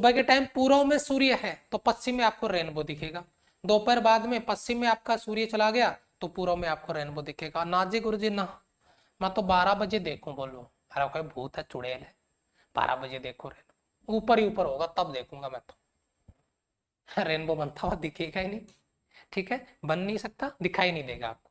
सुबह के टाइम पूर्व में सूर्य है तो पश्चिम में आपको रेनबो दिखेगा दोपहर बाद में पश्चिम में आपका सूर्य चला गया तो पूर्व में आपको रेनबो दिखेगा ना जी गुरु जी ना मैं तो बारह बजे देखू बोलो अरे कोई भूत है चुड़ैल है बारह बजे देखो रेनबो ऊपर ही ऊपर होगा तब देखूंगा मैं तो रेनबो बनता हुआ दिखेगा ही नहीं ठीक है बन नहीं सकता दिखाई नहीं देगा आपको